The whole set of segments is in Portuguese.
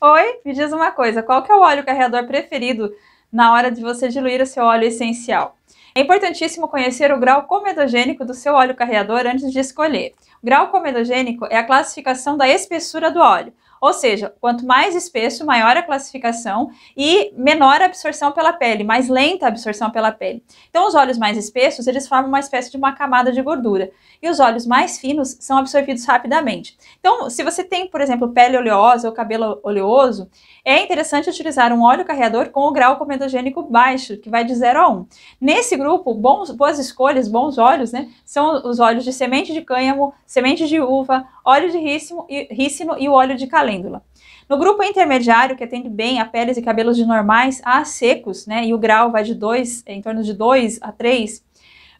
Oi, me diz uma coisa, qual que é o óleo carreador preferido na hora de você diluir o seu óleo essencial? É importantíssimo conhecer o grau comedogênico do seu óleo carreador antes de escolher. O grau comedogênico é a classificação da espessura do óleo. Ou seja, quanto mais espesso, maior a classificação e menor a absorção pela pele, mais lenta a absorção pela pele. Então, os olhos mais espessos, eles formam uma espécie de uma camada de gordura. E os olhos mais finos são absorvidos rapidamente. Então, se você tem, por exemplo, pele oleosa ou cabelo oleoso, é interessante utilizar um óleo carreador com o grau comedogênico baixo, que vai de 0 a 1. Um. Nesse grupo, bons, boas escolhas, bons óleos, né, são os óleos de semente de cânhamo, semente de uva, óleo de rícino, rícino e o óleo de calé calêndula. No grupo intermediário, que atende bem a peles e cabelos de normais a secos, né, e o grau vai de 2, em torno de 2 a 3,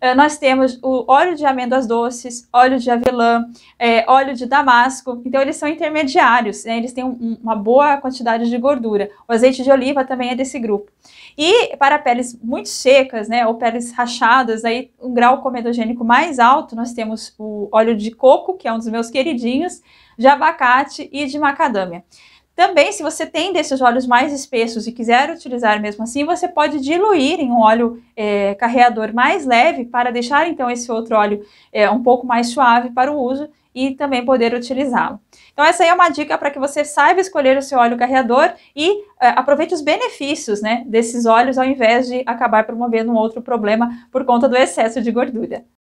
eh, nós temos o óleo de amêndoas doces, óleo de avelã, é, óleo de damasco. Então, eles são intermediários, né? eles têm um, uma boa quantidade de gordura. O azeite de oliva também é desse grupo. E para peles muito secas, né, ou peles rachadas, aí um grau comedogênico mais alto, nós temos o óleo de coco, que é um dos meus queridinhos, de abacate e de macadâmia. Também, se você tem desses óleos mais espessos e quiser utilizar mesmo assim, você pode diluir em um óleo é, carreador mais leve para deixar então esse outro óleo é, um pouco mais suave para o uso e também poder utilizá-lo. Então essa aí é uma dica para que você saiba escolher o seu óleo carreador e é, aproveite os benefícios né, desses óleos ao invés de acabar promovendo um outro problema por conta do excesso de gordura.